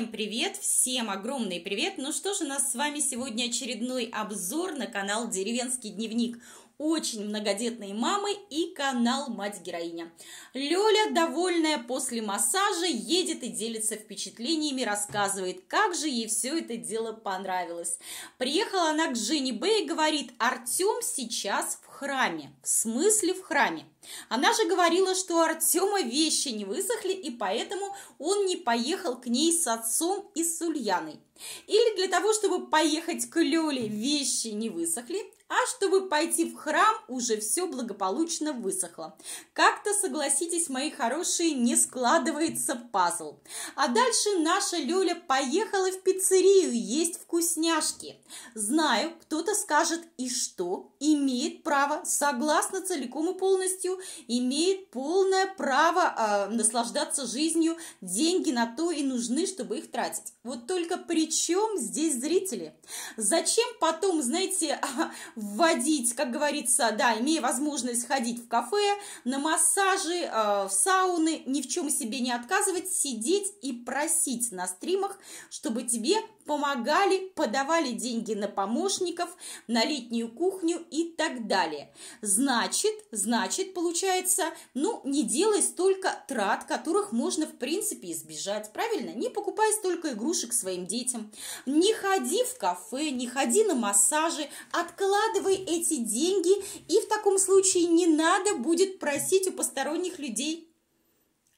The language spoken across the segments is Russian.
Всем привет, всем огромный привет! Ну что же у нас с вами сегодня очередной обзор на канал «Деревенский дневник» очень многодетные мамы и канал «Мать-героиня». Лёля, довольная после массажа, едет и делится впечатлениями, рассказывает, как же ей все это дело понравилось. Приехала она к Жене Б и говорит, Артём сейчас в храме. В смысле в храме? Она же говорила, что у Артема вещи не высохли, и поэтому он не поехал к ней с отцом и с Ульяной. Или для того, чтобы поехать к Лёле, вещи не высохли, а чтобы пойти в храм, уже все благополучно высохло. Как-то, согласитесь, мои хорошие, не складывается пазл. А дальше наша Лёля поехала в пиццерию есть вкусняшки. Знаю, кто-то скажет, и что, имеет право право, согласно целиком и полностью, имеет полное право э, наслаждаться жизнью. Деньги на то и нужны, чтобы их тратить. Вот только при чем здесь зрители? Зачем потом, знаете, вводить, как говорится, да, имея возможность ходить в кафе, на массажи, э, в сауны, ни в чем себе не отказывать, сидеть и просить на стримах, чтобы тебе помогали, подавали деньги на помощников, на летнюю кухню и так далее. Значит, значит, получается, ну, не делай столько трат, которых можно, в принципе, избежать, правильно? Не покупай столько игрушек своим детям, не ходи в кафе, не ходи на массажи, откладывай эти деньги, и в таком случае не надо будет просить у посторонних людей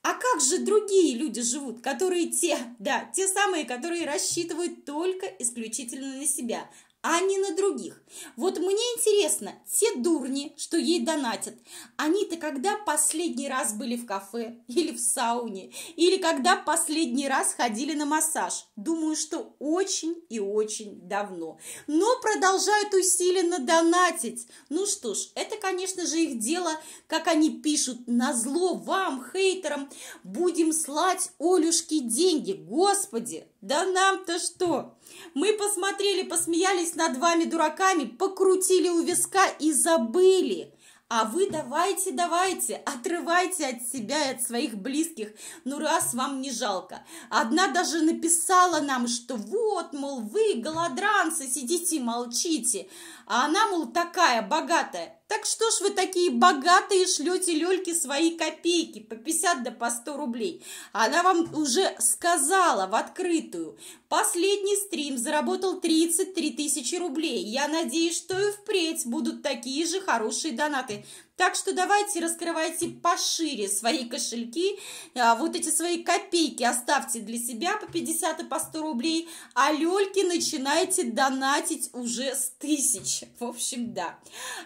а как же другие люди живут, которые те, да, те самые, которые рассчитывают только исключительно на себя, а не на других. Вот мне интересно, те дурни, что ей донатят, они-то когда последний раз были в кафе или в сауне, или когда последний раз ходили на массаж? Думаю, что очень и очень давно. Но продолжают усиленно донатить. Ну что ж, это, конечно же, их дело, как они пишут, на зло вам, хейтерам, будем слать Олюшке деньги. Господи, да нам-то что? Мы посмотрели, посмеялись над вами дураками, покрутили у виска и забыли. А вы давайте, давайте, отрывайте от себя и от своих близких, ну раз вам не жалко. Одна даже написала нам, что вот, мол, вы голодранцы, сидите, молчите. А она, мол, такая богатая. Так что ж вы такие богатые шлете Лельке свои копейки по 50 да по 100 рублей? Она вам уже сказала в открытую. Последний стрим заработал 33 тысячи рублей. Я надеюсь, что и впредь будут такие же хорошие донаты. Так что давайте раскрывайте пошире свои кошельки, а, вот эти свои копейки оставьте для себя по 50 и по 100 рублей, а Лёльке начинайте донатить уже с тысяч. В общем, да.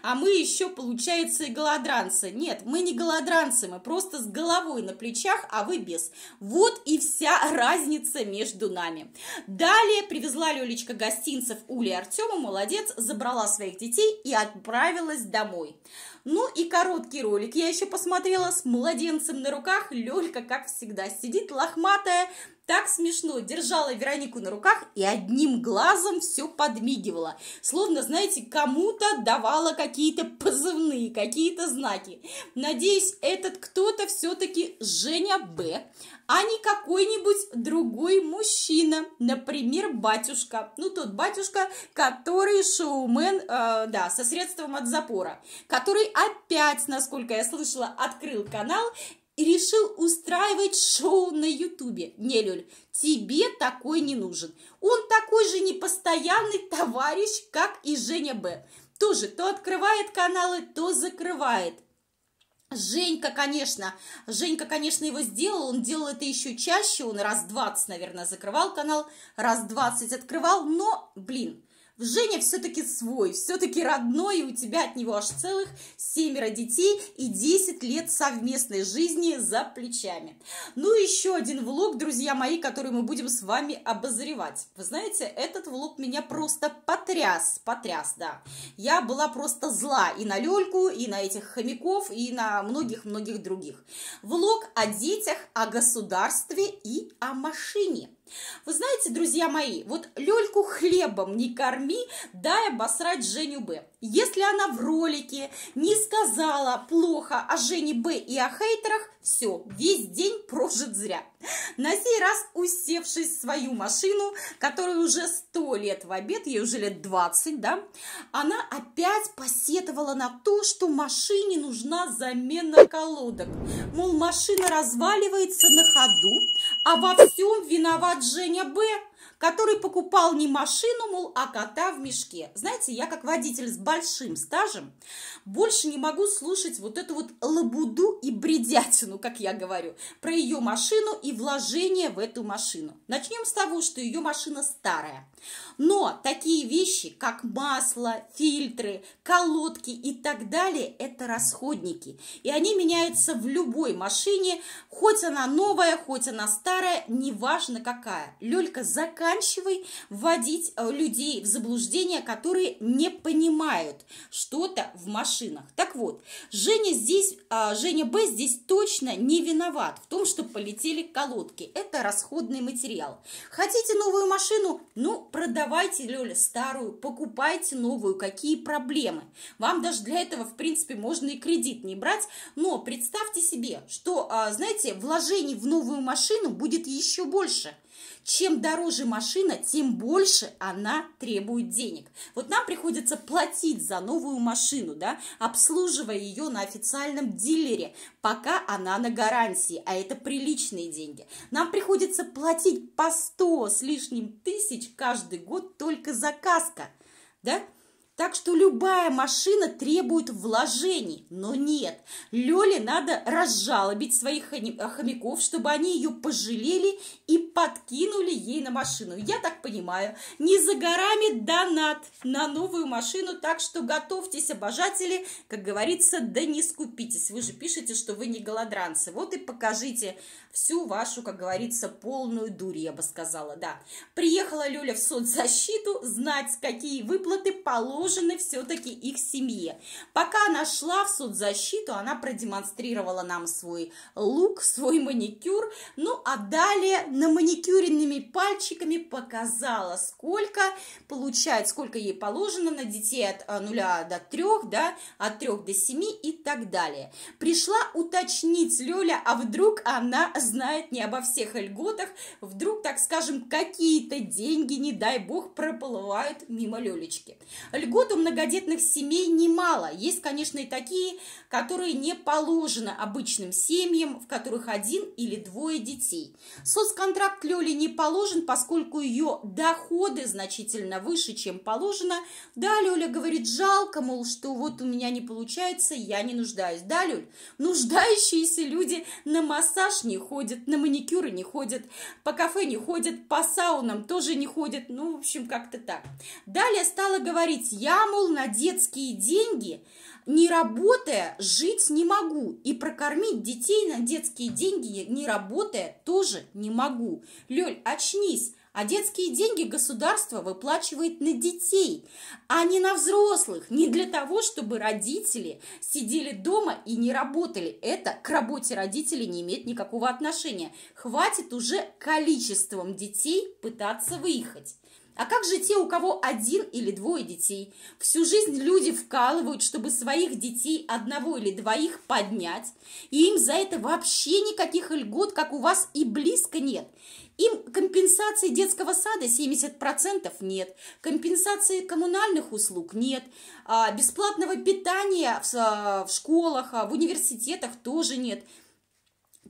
А мы еще, получается, и голодранцы. Нет, мы не голодранцы, мы просто с головой на плечах, а вы без. Вот и вся разница между нами. Далее привезла Лёлечка гостинцев Ули Артема, молодец, забрала своих детей и отправилась домой. Ну и короткий ролик я еще посмотрела с младенцем на руках. Лёлька, как всегда, сидит лохматая, так смешно держала Веронику на руках и одним глазом все подмигивала. Словно, знаете, кому-то давала какие-то позывные, какие-то знаки. Надеюсь, этот кто-то все-таки Женя Б а не какой-нибудь другой мужчина, например, батюшка. Ну, тот батюшка, который шоумен, э, да, со средством от запора, который опять, насколько я слышала, открыл канал и решил устраивать шоу на Ютубе. Не, Лёль, тебе такой не нужен. Он такой же непостоянный товарищ, как и Женя Б. Тоже то открывает каналы, то закрывает. Женька, конечно, Женька, конечно, его сделал, он делал это еще чаще, он раз 20, наверное, закрывал канал, раз 20 открывал, но, блин, в Женя все-таки свой, все-таки родной, и у тебя от него аж целых семеро детей и 10 лет совместной жизни за плечами. Ну и еще один влог, друзья мои, который мы будем с вами обозревать. Вы знаете, этот влог меня просто потряс, потряс, да. Я была просто зла и на Лельку, и на этих хомяков, и на многих-многих других. Влог о детях, о государстве и о машине. Вы знаете, друзья мои, вот Лёльку хлебом не корми, дай обосрать Женю Б. Если она в ролике не сказала плохо о Жене Б и о хейтерах, все, весь день прожит зря. На сей раз, усевшись в свою машину, которой уже сто лет в обед, ей уже лет 20, да, она опять посетовала на то, что машине нужна замена колодок. Мол, машина разваливается на ходу, а во всем виноват Женя Б который покупал не машину, мол, а кота в мешке. Знаете, я как водитель с большим стажем больше не могу слушать вот эту вот лабуду и бредятину, как я говорю, про ее машину и вложение в эту машину. Начнем с того, что ее машина старая. Но такие вещи, как масло, фильтры, колодки и так далее, это расходники. И они меняются в любой машине, хоть она новая, хоть она старая, неважно какая. Лёлька, заканчивай вводить э, людей в заблуждение, которые не понимают что-то в машинах. Так вот, Женя здесь, а, Женя Б здесь точно не виноват в том, что полетели колодки. Это расходный материал. Хотите новую машину? Ну, продавайте, Лёля, старую, покупайте новую, какие проблемы. Вам даже для этого, в принципе, можно и кредит не брать, но представьте себе, что, а, знаете, вложений в новую машину будет еще больше – чем дороже машина, тем больше она требует денег. Вот нам приходится платить за новую машину, да, обслуживая ее на официальном дилере, пока она на гарантии, а это приличные деньги. Нам приходится платить по 100 с лишним тысяч каждый год только за каско, да, так что любая машина требует вложений, но нет. Лёле надо разжалобить своих хомяков, чтобы они ее пожалели и подкинули ей на машину. Я так понимаю, не за горами донат на новую машину, так что готовьтесь, обожатели, как говорится, да не скупитесь. Вы же пишете, что вы не голодранцы. Вот и покажите всю вашу, как говорится, полную дурь, я бы сказала, да. Приехала Лёля в соцзащиту знать, какие выплаты положены положены все-таки их семье. Пока она шла в соцзащиту, она продемонстрировала нам свой лук, свой маникюр, ну а далее на маникюренными пальчиками показала, сколько получает, сколько ей положено на детей от 0 э, до 3, да, от 3 до 7 и так далее. Пришла уточнить Лёля, а вдруг она знает не обо всех льготах, вдруг, так скажем, какие-то деньги, не дай бог, проплывают мимо Лёлечки. Льготы Льгот у многодетных семей немало. Есть, конечно, и такие, которые не положены обычным семьям, в которых один или двое детей. Соцконтракт Лёли не положен, поскольку ее доходы значительно выше, чем положено. Да, Лёля говорит, жалко, мол, что вот у меня не получается, я не нуждаюсь. Да, Лёль, нуждающиеся люди на массаж не ходят, на маникюры не ходят, по кафе не ходят, по саунам тоже не ходят. Ну, в общем, как-то так. Далее стала говорить, я, мол, на детские деньги, не работая, жить не могу. И прокормить детей на детские деньги, не работая, тоже не могу. Лёль, очнись. А детские деньги государство выплачивает на детей, а не на взрослых. Не для того, чтобы родители сидели дома и не работали. Это к работе родителей не имеет никакого отношения. Хватит уже количеством детей пытаться выехать. А как же те, у кого один или двое детей? Всю жизнь люди вкалывают, чтобы своих детей одного или двоих поднять, и им за это вообще никаких льгот, как у вас, и близко нет. Им компенсации детского сада 70% нет, компенсации коммунальных услуг нет, а бесплатного питания в а, школах, а, в университетах тоже нет –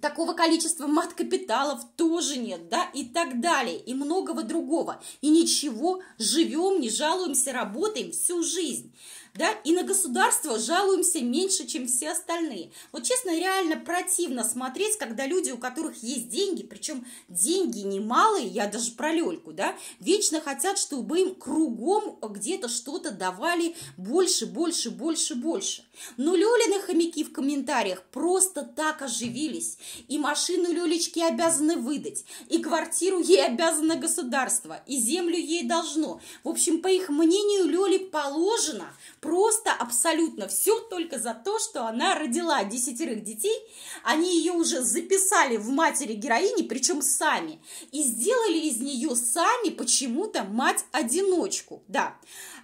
такого количества мат-капиталов тоже нет, да, и так далее, и многого другого. И ничего, живем, не жалуемся, работаем всю жизнь да, и на государство жалуемся меньше, чем все остальные. Вот честно, реально противно смотреть, когда люди, у которых есть деньги, причем деньги немалые, я даже про Лельку, да, вечно хотят, чтобы им кругом где-то что-то давали больше, больше, больше, больше. Но Лёлины хомяки в комментариях просто так оживились. И машину Лёлечки обязаны выдать, и квартиру ей обязано государство, и землю ей должно. В общем, по их мнению, Лёле положено просто абсолютно все только за то, что она родила десятерых детей. Они ее уже записали в матери героини, причем сами. И сделали из нее сами почему-то мать-одиночку. Да.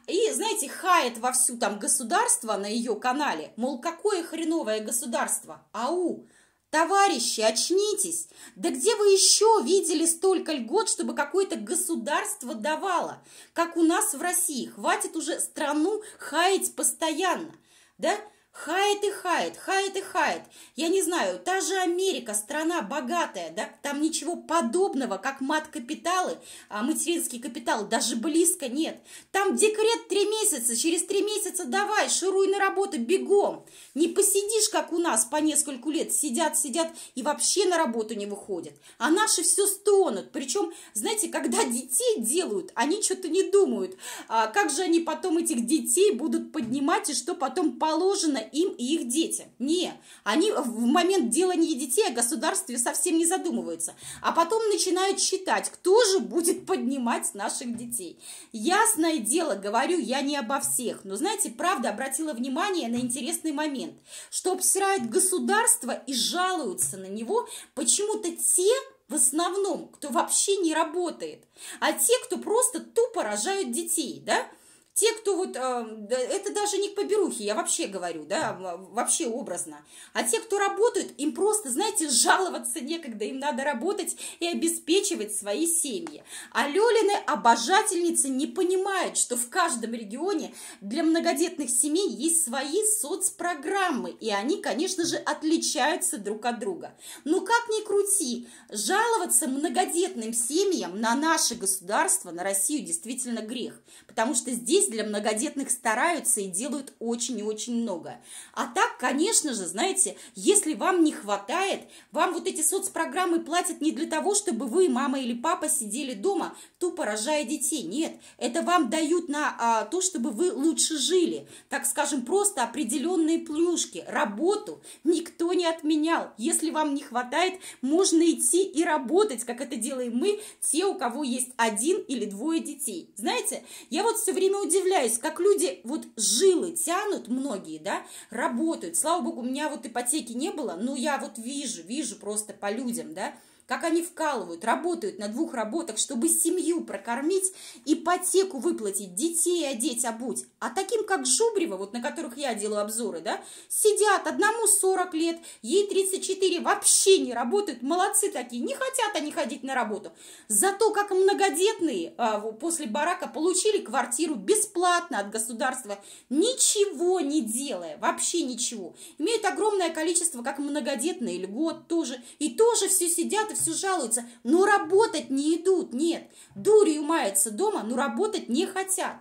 И, знаете, хает во всю там государство на ее канале. Мол, какое хреновое государство? Ау! Товарищи, очнитесь! Да где вы еще видели столько льгот, чтобы какое-то государство давало? Как у нас в России. Хватит уже страну хаять постоянно. Да? Хает и хает, хает и хает. Я не знаю, та же Америка, страна богатая, да, там ничего подобного, как мат-капиталы, а материнский капитал даже близко нет. Там декрет три месяца, через три месяца давай, шуруй на работу, бегом. Не посидишь, как у нас, по нескольку лет сидят, сидят и вообще на работу не выходят. А наши все стонут. Причем, знаете, когда детей делают, они что-то не думают. А как же они потом этих детей будут поднимать и что потом положено им и их детям. Не, они в момент делания детей а о государстве совсем не задумываются. А потом начинают считать, кто же будет поднимать наших детей. Ясное дело, говорю я не обо всех, но знаете, правда обратила внимание на интересный момент, что обсирает государство и жалуются на него почему-то те, в основном, кто вообще не работает, а те, кто просто тупо рожают детей, да, те, кто вот, это даже не к поберухе, я вообще говорю, да, вообще образно. А те, кто работают, им просто, знаете, жаловаться некогда, им надо работать и обеспечивать свои семьи. А Лёлины обожательницы не понимают, что в каждом регионе для многодетных семей есть свои соцпрограммы, и они, конечно же, отличаются друг от друга. ну как ни крути, жаловаться многодетным семьям на наше государство, на Россию действительно грех, потому что здесь здесь для многодетных стараются и делают очень и очень много. А так, конечно же, знаете, если вам не хватает, вам вот эти соцпрограммы платят не для того, чтобы вы, мама или папа, сидели дома, тупо рожая детей. Нет, это вам дают на а, то, чтобы вы лучше жили. Так скажем, просто определенные плюшки. Работу никто не отменял. Если вам не хватает, можно идти и работать, как это делаем мы, те, у кого есть один или двое детей. Знаете, я вот все время удивляюсь, удивляюсь, как люди вот жилы тянут, многие, да, работают. Слава богу, у меня вот ипотеки не было, но я вот вижу, вижу просто по людям, да, как они вкалывают, работают на двух работах, чтобы семью прокормить, ипотеку выплатить, детей одеть, обуть. А таким, как Жубрева, вот на которых я делаю обзоры, да, сидят, одному 40 лет, ей 34, вообще не работают, молодцы такие, не хотят они ходить на работу. Зато как многодетные а, после барака получили квартиру бесплатно от государства, ничего не делая, вообще ничего. Имеют огромное количество, как многодетные льгот тоже, и тоже все сидят Депутаты все жалуются, но работать не идут, нет. Дурью маются дома, но работать не хотят.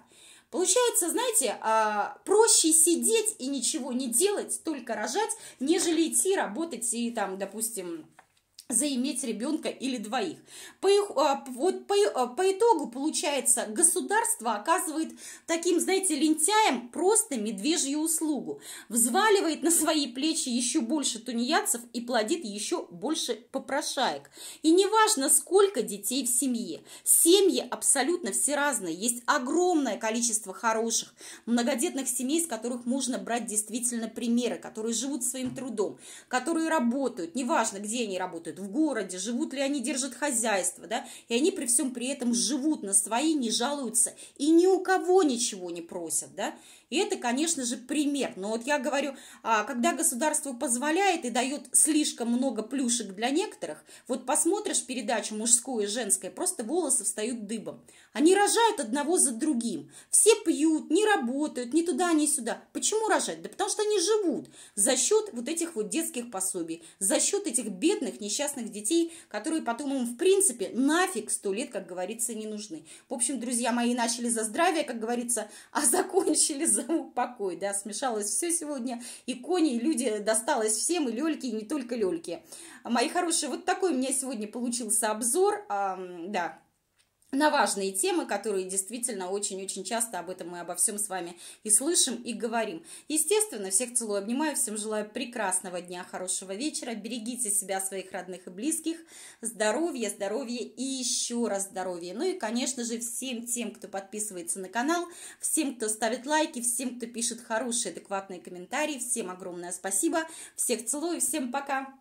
Получается, знаете, а, проще сидеть и ничего не делать, только рожать, нежели идти работать и там, допустим, заиметь ребенка или двоих. По, их, а, вот по, а, по итогу получается, государство оказывает таким, знаете, лентяям просто медвежью услугу, взваливает на свои плечи еще больше тунеядцев и плодит еще больше попрошаек. И неважно, сколько детей в семье, семьи абсолютно все разные, есть огромное количество хороших, многодетных семей, из которых можно брать действительно примеры, которые живут своим трудом, которые работают, неважно, где они работают, в городе, живут ли они, держат хозяйство, да, и они при всем при этом живут на свои, не жалуются и ни у кого ничего не просят, да, и это, конечно же, пример. Но вот я говорю, а, когда государство позволяет и дает слишком много плюшек для некоторых, вот посмотришь передачу мужскую и женскую, просто волосы встают дыбом. Они рожают одного за другим. Все пьют, не работают, ни туда, ни сюда. Почему рожать? Да потому что они живут за счет вот этих вот детских пособий, за счет этих бедных, несчастных детей, которые потом им, в принципе, нафиг сто лет, как говорится, не нужны. В общем, друзья мои, начали за здравие, как говорится, а закончили за самый покой, да, смешалось все сегодня, и кони, и люди, досталось всем, и лельки, и не только лельки. Мои хорошие, вот такой у меня сегодня получился обзор, а, да, на важные темы, которые действительно очень-очень часто об этом мы обо всем с вами и слышим, и говорим. Естественно, всех целую, обнимаю, всем желаю прекрасного дня, хорошего вечера, берегите себя, своих родных и близких, здоровья, здоровья и еще раз здоровья. Ну и, конечно же, всем тем, кто подписывается на канал, всем, кто ставит лайки, всем, кто пишет хорошие, адекватные комментарии, всем огромное спасибо, всех целую, всем пока!